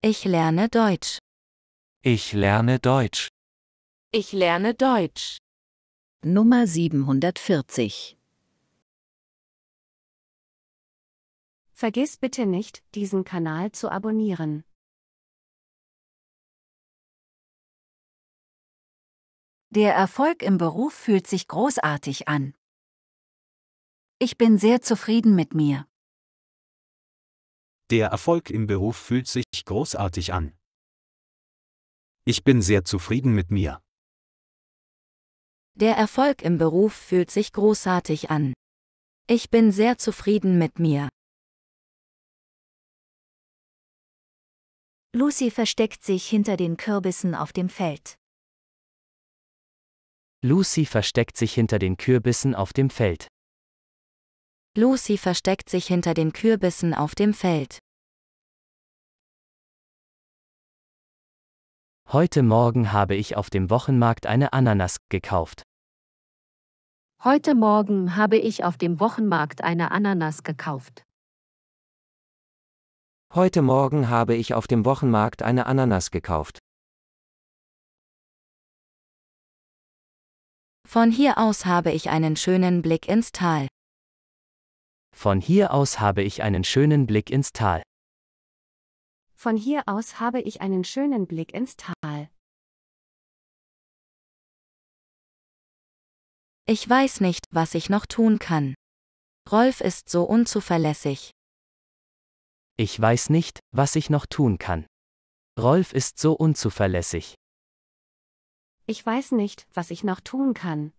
Ich lerne Deutsch. Ich lerne Deutsch. Ich lerne Deutsch. Nummer 740 Vergiss bitte nicht, diesen Kanal zu abonnieren. Der Erfolg im Beruf fühlt sich großartig an. Ich bin sehr zufrieden mit mir. Der Erfolg im Beruf fühlt sich großartig an. Ich bin sehr zufrieden mit mir. Der Erfolg im Beruf fühlt sich großartig an. Ich bin sehr zufrieden mit mir. Lucy versteckt sich hinter den Kürbissen auf dem Feld. Lucy versteckt sich hinter den Kürbissen auf dem Feld. Lucy versteckt sich hinter den Kürbissen auf dem Feld. Heute Morgen habe ich auf dem Wochenmarkt eine Ananas gekauft. Heute Morgen habe ich auf dem Wochenmarkt eine Ananas gekauft. Heute Morgen habe ich auf dem Wochenmarkt eine Ananas gekauft. Von hier aus habe ich einen schönen Blick ins Tal. Von hier aus habe ich einen schönen Blick ins Tal. Von hier aus habe ich einen schönen Blick ins Tal. Ich weiß nicht, was ich noch tun kann. Rolf ist so unzuverlässig. Ich weiß nicht, was ich noch tun kann. Rolf ist so unzuverlässig. Ich weiß nicht, was ich noch tun kann.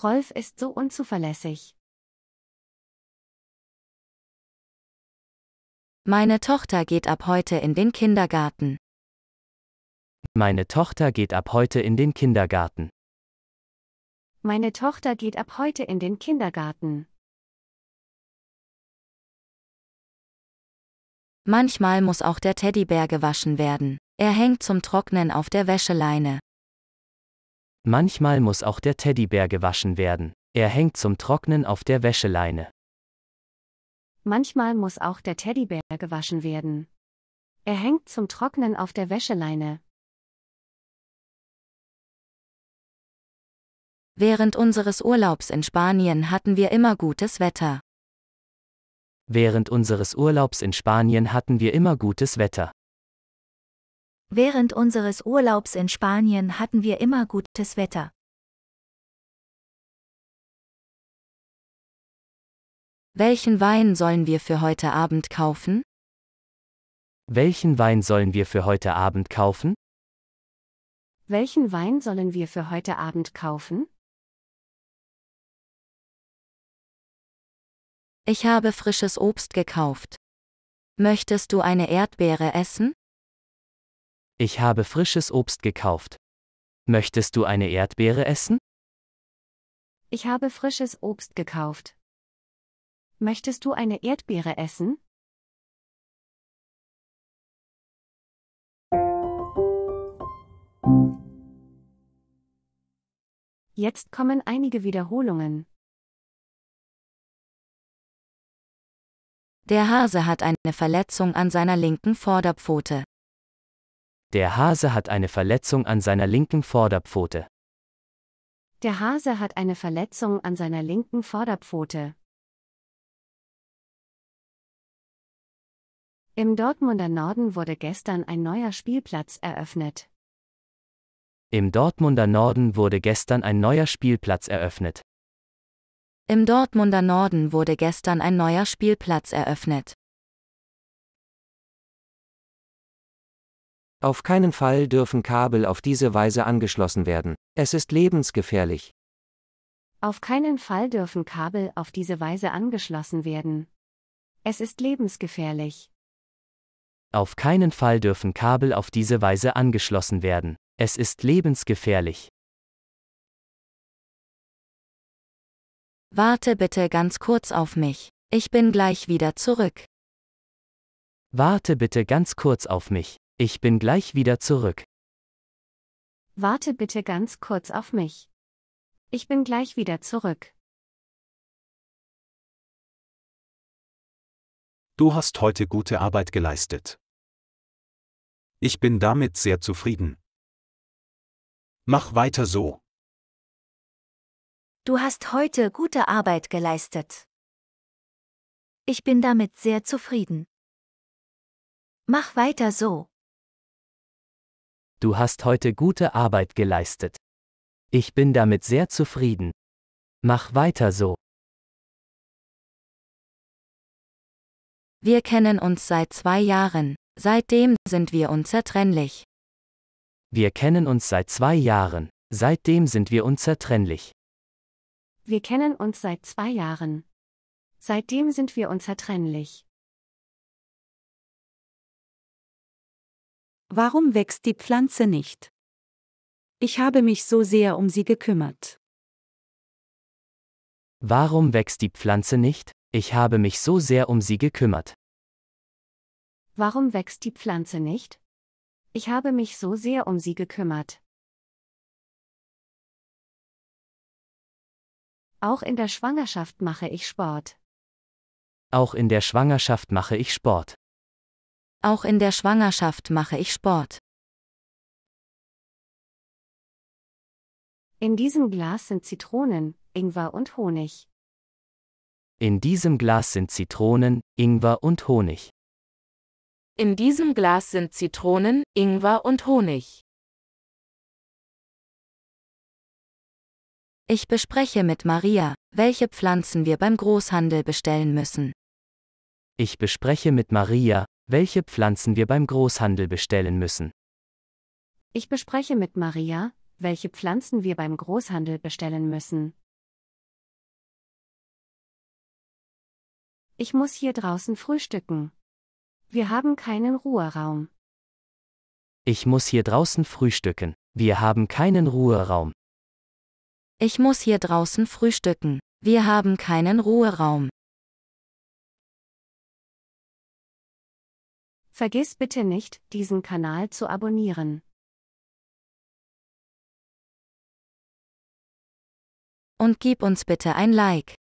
Rolf ist so unzuverlässig. Meine Tochter geht ab heute in den Kindergarten. Meine Tochter geht ab heute in den Kindergarten. Meine Tochter geht ab heute in den Kindergarten. Manchmal muss auch der Teddybär gewaschen werden. Er hängt zum Trocknen auf der Wäscheleine. Manchmal muss auch der Teddybär gewaschen werden. Er hängt zum Trocknen auf der Wäscheleine. Manchmal muss auch der Teddybär gewaschen werden. Er hängt zum Trocknen auf der Wäscheleine. Während unseres Urlaubs in Spanien hatten wir immer gutes Wetter. Während unseres Urlaubs in Spanien hatten wir immer gutes Wetter. Während unseres Urlaubs in Spanien hatten wir immer gutes Wetter. Welchen Wein sollen wir für heute Abend kaufen? Welchen Wein sollen wir für heute Abend kaufen? Welchen Wein sollen wir für heute Abend kaufen? Ich habe frisches Obst gekauft. Möchtest du eine Erdbeere essen? Ich habe frisches Obst gekauft. Möchtest du eine Erdbeere essen? Ich habe frisches Obst gekauft. Möchtest du eine Erdbeere essen? Jetzt kommen einige Wiederholungen. Der Hase hat eine Verletzung an seiner linken Vorderpfote. Der Hase hat eine Verletzung an seiner linken Vorderpfote. Der Hase hat eine Verletzung an seiner linken Vorderpfote. Im Dortmunder Norden wurde gestern ein neuer Spielplatz eröffnet. Im Dortmunder Norden wurde gestern ein neuer Spielplatz eröffnet. Im Dortmunder Norden wurde gestern ein neuer Spielplatz eröffnet. Auf keinen Fall dürfen Kabel auf diese Weise angeschlossen werden. Es ist lebensgefährlich. Auf keinen Fall dürfen Kabel auf diese Weise angeschlossen werden. Es ist lebensgefährlich. Auf keinen Fall dürfen Kabel auf diese Weise angeschlossen werden. Es ist lebensgefährlich. Warte bitte ganz kurz auf mich. Ich bin gleich wieder zurück. Warte bitte ganz kurz auf mich. Ich bin gleich wieder zurück. Warte bitte ganz kurz auf mich. Ich bin gleich wieder zurück. Du hast heute gute Arbeit geleistet. Ich bin damit sehr zufrieden. Mach weiter so. Du hast heute gute Arbeit geleistet. Ich bin damit sehr zufrieden. Mach weiter so. Du hast heute gute Arbeit geleistet. Ich bin damit sehr zufrieden. Mach weiter so. Wir kennen uns seit zwei Jahren. Seitdem sind wir unzertrennlich. Wir kennen uns seit zwei Jahren. Seitdem sind wir unzertrennlich. Wir kennen uns seit zwei Jahren. Seitdem sind wir unzertrennlich. Warum wächst die Pflanze nicht? Ich habe mich so sehr um sie gekümmert. Warum wächst die Pflanze nicht? Ich habe mich so sehr um sie gekümmert. Warum wächst die Pflanze nicht? Ich habe mich so sehr um sie gekümmert. Auch in der Schwangerschaft mache ich Sport. Auch in der Schwangerschaft mache ich Sport. Auch in der Schwangerschaft mache ich Sport. In diesem Glas sind Zitronen, Ingwer und Honig. In diesem Glas sind Zitronen, Ingwer und Honig. In diesem Glas sind Zitronen, Ingwer und Honig. Ich bespreche mit Maria, welche Pflanzen wir beim Großhandel bestellen müssen. Ich bespreche mit Maria, welche Pflanzen wir beim Großhandel bestellen müssen. Ich bespreche mit Maria, welche Pflanzen wir beim Großhandel bestellen müssen. Ich muss hier draußen frühstücken. Wir haben keinen Ruheraum. Ich muss hier draußen frühstücken. Wir haben keinen Ruheraum. Ich muss hier draußen frühstücken. Wir haben keinen Ruheraum. Vergiss bitte nicht, diesen Kanal zu abonnieren. Und gib uns bitte ein Like.